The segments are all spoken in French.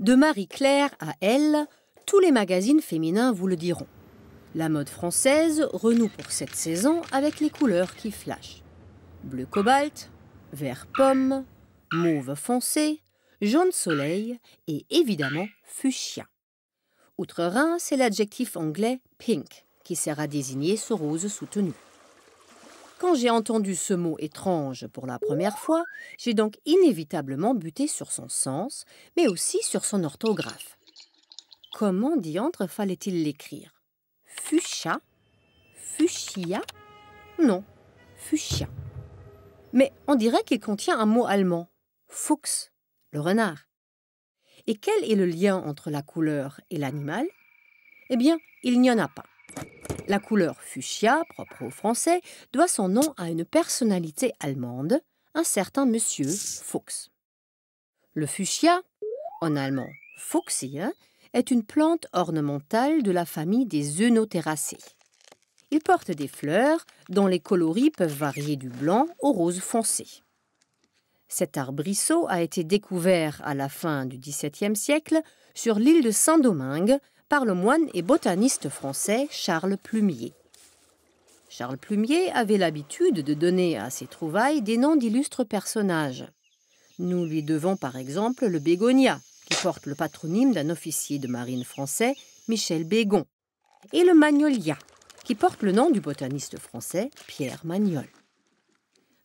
De Marie-Claire à elle, tous les magazines féminins vous le diront. La mode française renoue pour cette saison avec les couleurs qui flashent. Bleu cobalt, vert pomme, mauve foncé, jaune soleil et évidemment fuchsia. Outre-Rhin, c'est l'adjectif anglais pink qui sert à désigner ce rose soutenu. Quand j'ai entendu ce mot étrange pour la première fois, j'ai donc inévitablement buté sur son sens, mais aussi sur son orthographe. Comment diantre fallait-il l'écrire Fuchsia Fuchsia Non, fuchsia. Mais on dirait qu'il contient un mot allemand, fuchs, le renard. Et quel est le lien entre la couleur et l'animal Eh bien, il n'y en a pas. La couleur fuchsia, propre aux Français, doit son nom à une personnalité allemande, un certain monsieur Fuchs. Le fuchsia, en allemand Fuchsie, est une plante ornementale de la famille des Eunothéracées. Il porte des fleurs dont les coloris peuvent varier du blanc au rose foncé. Cet arbrisseau a été découvert à la fin du XVIIe siècle sur l'île de Saint-Domingue par le moine et botaniste français Charles Plumier. Charles Plumier avait l'habitude de donner à ses trouvailles des noms d'illustres personnages. Nous lui devons par exemple le bégonia, qui porte le patronyme d'un officier de marine français, Michel Bégon, et le magnolia, qui porte le nom du botaniste français Pierre Magnol.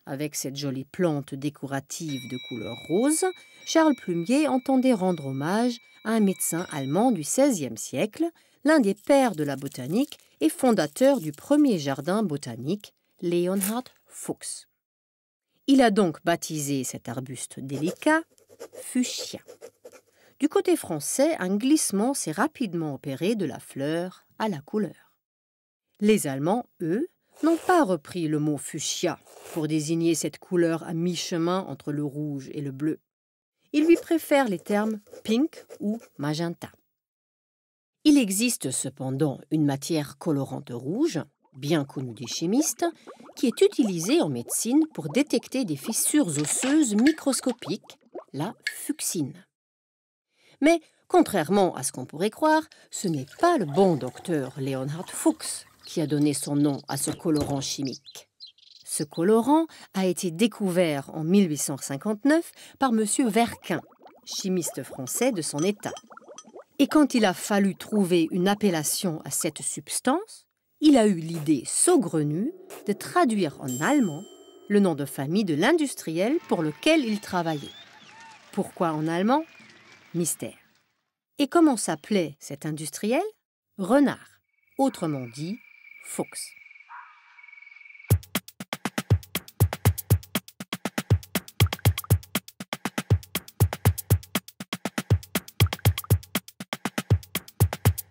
Avec cette jolie plante décorative de couleur rose, Charles Plumier entendait rendre hommage à un médecin allemand du XVIe siècle, l'un des pères de la botanique et fondateur du premier jardin botanique, Leonhard Fuchs. Il a donc baptisé cet arbuste délicat fuchsia. Du côté français, un glissement s'est rapidement opéré de la fleur à la couleur. Les Allemands, eux, n'ont pas repris le mot fuchsia pour désigner cette couleur à mi-chemin entre le rouge et le bleu. Ils lui préfèrent les termes pink ou magenta. Il existe cependant une matière colorante rouge, bien connue des chimistes, qui est utilisée en médecine pour détecter des fissures osseuses microscopiques, la fuchsine. Mais, contrairement à ce qu'on pourrait croire, ce n'est pas le bon docteur Leonhard Fuchs qui a donné son nom à ce colorant chimique. Ce colorant a été découvert en 1859 par M. Verquin, chimiste français de son état. Et quand il a fallu trouver une appellation à cette substance, il a eu l'idée saugrenue de traduire en allemand le nom de famille de l'industriel pour lequel il travaillait. Pourquoi en allemand Mystère. Et comment s'appelait cet industriel Renard, autrement dit Fuchs.